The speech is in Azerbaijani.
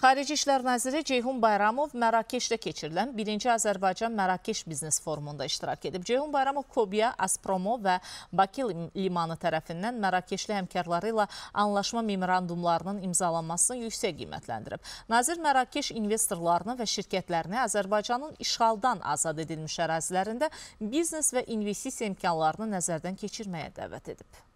Xarici İşlər Naziri Ceyhun Bayramov Mərakeşdə keçirilən 1-ci Azərbaycan Mərakeş Biznes Forumunda iştirak edib. Ceyhun Bayramov Kobya, Aspromo və Bakı limanı tərəfindən Mərakeşli həmkarları ilə anlaşma memorandumlarının imzalanmasını yüksək qiymətləndirib. Nazir Mərakeş investorlarını və şirkətlərini Azərbaycanın işğaldan azad edilmiş ərazilərində biznes və investisiya imkanlarını nəzərdən keçirməyə dəvət edib.